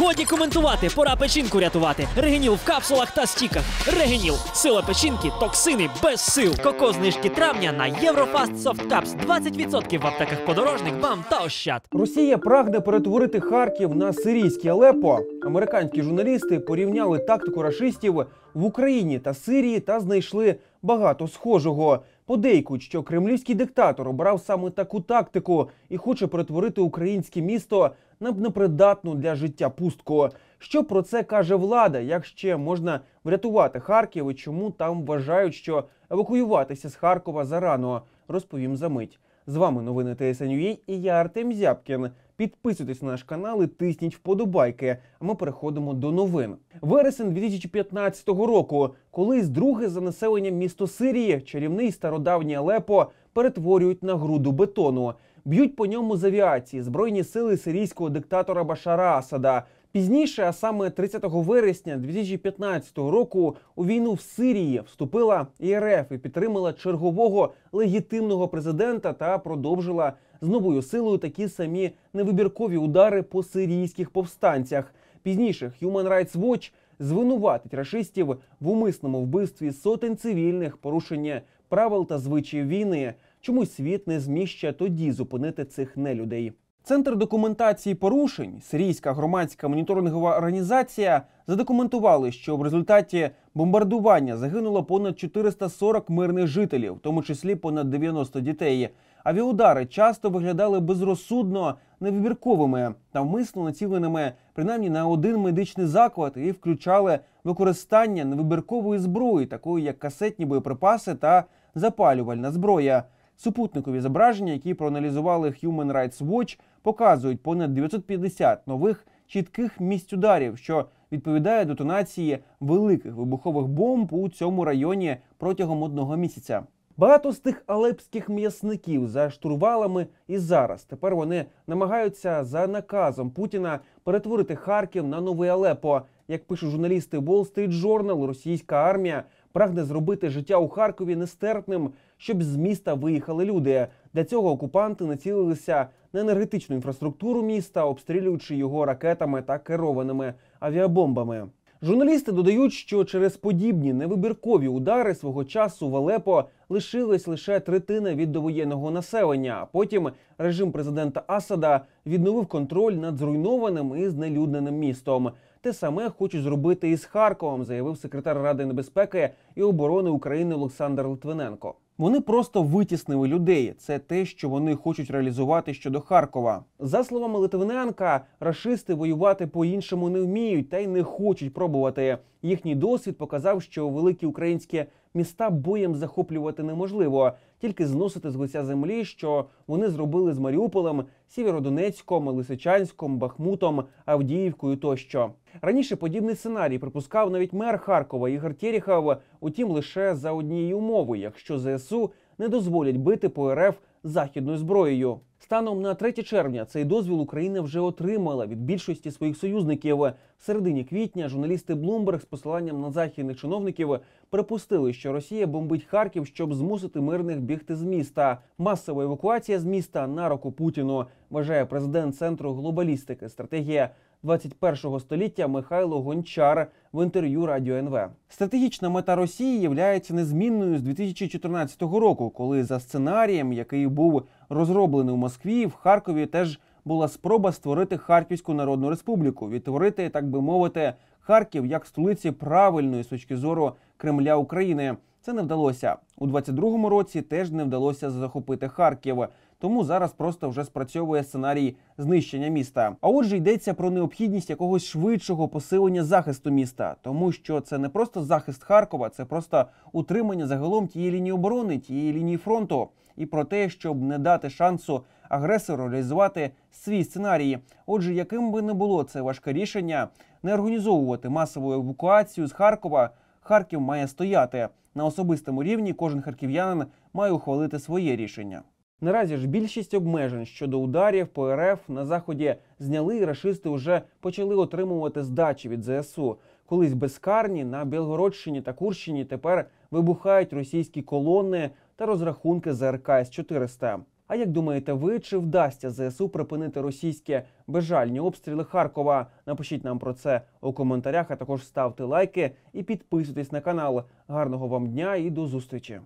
Годі коментувати, пора печінку рятувати. Регеніл в капсулах та стіках. Регеніл. Сила печінки, токсини без сил. Коко знижки травня на Єврофаст Soft Cups. 20% в аптеках подорожник, бам та ощад. Росія прагне перетворити Харків на сирійське Алеппо. Американські журналісти порівняли тактику рашистів в Україні та Сирії та знайшли багато схожого. Подейкують, що кремлівський диктатор обрав саме таку тактику і хоче перетворити українське місто на непридатну для життя пустку. Що про це каже влада? Як ще можна врятувати Харків і чому там вважають, що евакуюватися з Харкова зарано? Розповім за мить. З вами новини ТСНЮІ і я Артем Зябкін. Підписуйтесь на наш канал і тисніть вподобайки. А ми переходимо до новин. Вересень 2015 року, колись друге за населенням місто Сирії, чарівний стародавній Алепо перетворюють на груду бетону б'ють по ньому з авіації збройні сили сирійського диктатора Башара Асада. Пізніше, а саме 30 вересня 2015 року, у війну в Сирії вступила ІРФ і підтримала чергового легітимного президента та продовжила з новою силою такі самі невибіркові удари по сирійських повстанцях. Пізніше Human Rights Watch звинуватить рашистів в умисному вбивстві сотень цивільних порушення правил та звичаїв війни. Чомусь світ не зміг ще тоді зупинити цих нелюдей. Центр документації порушень, сирійська громадська моніторингова організація, задокументували, що в результаті бомбардування загинуло понад 440 мирних жителів, в тому числі понад 90 дітей. Авіудари часто виглядали безрозсудно невибірковими та вмисно націленими принаймні на один медичний заклад і включали використання невибіркової зброї, такої як касетні боєприпаси та запалювальна зброя. Супутникові зображення, які проаналізували Human Rights Watch, показують понад 950 нових чітких місць ударів, що відповідає детонації великих вибухових бомб у цьому районі протягом одного місяця. Багато з тих алепських м'ясників за штурвалами і зараз тепер вони намагаються за наказом Путіна перетворити Харків на новий Алепо. Як пишуть журналісти Wall Street Journal, російська армія прагне зробити життя у Харкові нестерпним щоб з міста виїхали люди. Для цього окупанти націлилися на енергетичну інфраструктуру міста, обстрілюючи його ракетами та керованими авіабомбами. Журналісти додають, що через подібні невибіркові удари свого часу в Алепо лишилась лише третина від довоєнного населення. потім режим президента Асада відновив контроль над зруйнованим і знелюдненим містом. Те саме хочуть зробити і з Харковом, заявив секретар Ради небезпеки і оборони України Олександр Литвиненко. Вони просто витіснили людей. Це те, що вони хочуть реалізувати щодо Харкова. За словами Литвиненка, рашисти воювати по-іншому не вміють та й не хочуть пробувати. Їхній досвід показав, що великі українські міста боєм захоплювати неможливо тільки зносити з лиця землі, що вони зробили з Маріуполем, Сєвєродонецьком, Лисичанськом, Бахмутом, Авдіївкою тощо. Раніше подібний сценарій припускав навіть мер Харкова Ігор Тєріхав, утім лише за однією умовою, якщо ЗСУ не дозволять бити по РФ західною зброєю. Станом на 3 червня цей дозвіл Україна вже отримала від більшості своїх союзників. В середині квітня журналісти Bloomberg з посиланням на західних чиновників припустили, що Росія бомбить Харків, щоб змусити мирних бігти з міста. Масова евакуація з міста на руку Путіну. Вважає президент центру глобалістики стратегія 21 століття Михайло Гончар в інтерв'ю Радіо НВ. Стратегічна мета Росії являється незмінною з 2014 року, коли за сценарієм, який був розроблений у Москві, в Харкові теж була спроба створити Харківську народну республіку, відтворити, так би мовити, Харків як столиці правильної з точки зору Кремля України. Це не вдалося у 22-му році. Теж не вдалося захопити Харків тому зараз просто вже спрацьовує сценарій знищення міста. А отже, йдеться про необхідність якогось швидшого посилення захисту міста, тому що це не просто захист Харкова, це просто утримання загалом тієї лінії оборони, тієї лінії фронту, і про те, щоб не дати шансу агресору реалізувати свій сценарій. Отже, яким би не було це важке рішення, не організовувати масову евакуацію з Харкова. Харків має стояти на особистому рівні. Кожен харків'янин має ухвалити своє рішення. Наразі ж більшість обмежень щодо ударів по РФ на заході зняли, і рашисти вже почали отримувати здачі від ЗСУ. Колись безкарні на Білгородщині та Курщині тепер вибухають російські колони та розрахунки ЗРК с 400 А як думаєте, ви чи вдасться ЗСУ припинити російські безжальні обстріли Харкова? Напишіть нам про це у коментарях. а Також ставте лайки і підписуйтесь на канал. Гарного вам дня і до зустрічі!